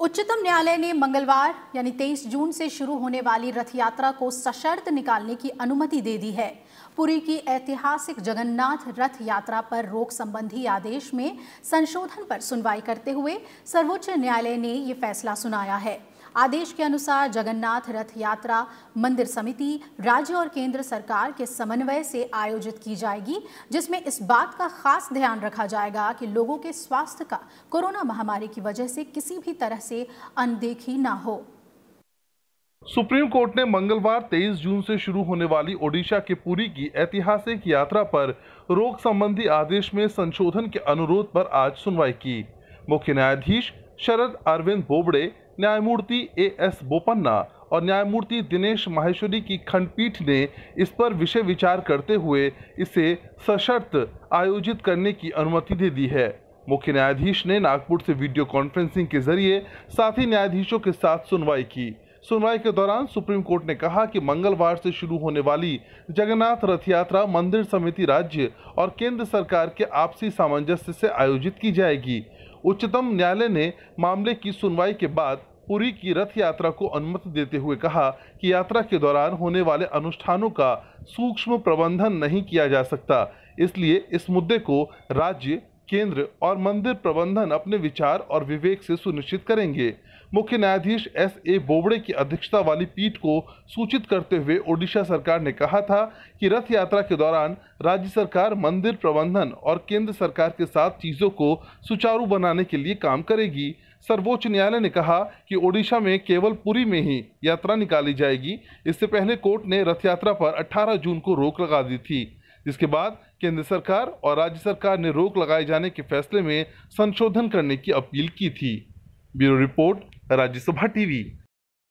उच्चतम न्यायालय ने मंगलवार यानी 23 जून से शुरू होने वाली रथ यात्रा को सशर्त निकालने की अनुमति दे दी है पुरी की ऐतिहासिक जगन्नाथ रथ यात्रा पर रोक संबंधी आदेश में संशोधन पर सुनवाई करते हुए सर्वोच्च न्यायालय ने ये फैसला सुनाया है आदेश के अनुसार जगन्नाथ रथ यात्रा मंदिर समिति राज्य और केंद्र सरकार के समन्वय से आयोजित की जाएगी जिसमें इस बात का खास ध्यान रखा जाएगा कि लोगों के स्वास्थ्य का कोरोना महामारी की वजह से किसी भी तरह से अनदेखी ना हो सुप्रीम कोर्ट ने मंगलवार 23 जून से शुरू होने वाली ओडिशा के पुरी की ऐतिहासिक यात्रा पर रोक संबंधी आदेश में संशोधन के अनुरोध पर आज सुनवाई की मुख्य न्यायाधीश शरद अरविंद बोबड़े न्यायमूर्ति ए एस बोपन्ना और न्यायमूर्ति दिनेश माहेश्वरी की खंडपीठ ने इस पर विषय विचार करते हुए इसे सशर्त आयोजित करने की अनुमति दे दी है मुख्य न्यायाधीश ने नागपुर से वीडियो कॉन्फ्रेंसिंग के जरिए साथी न्यायाधीशों के साथ सुनवाई की सुनवाई के दौरान सुप्रीम कोर्ट ने कहा कि मंगलवार से शुरू होने वाली जगन्नाथ रथ यात्रा मंदिर समिति राज्य और केंद्र सरकार के आपसी सामंजस्य से आयोजित की जाएगी उच्चतम न्यायालय ने मामले की सुनवाई के बाद पुरी की रथ यात्रा को अनुमति देते हुए कहा कि यात्रा के दौरान होने वाले अनुष्ठानों का सूक्ष्म प्रबंधन नहीं किया जा सकता इसलिए इस मुद्दे को राज्य केंद्र और मंदिर प्रबंधन अपने विचार और विवेक से सुनिश्चित करेंगे मुख्य न्यायाधीश एस ए बोबड़े की अध्यक्षता वाली पीठ को सूचित करते हुए ओडिशा सरकार ने कहा था कि रथ यात्रा के दौरान राज्य सरकार मंदिर प्रबंधन और केंद्र सरकार के साथ चीज़ों को सुचारू बनाने के लिए काम करेगी सर्वोच्च न्यायालय ने कहा कि ओडिशा में केवल पुरी में ही यात्रा निकाली जाएगी इससे पहले कोर्ट ने रथ यात्रा पर 18 जून को रोक लगा दी थी जिसके बाद केंद्र सरकार और राज्य सरकार ने रोक लगाए जाने के फैसले में संशोधन करने की अपील की थी ब्यूरो रिपोर्ट राज्यसभा टीवी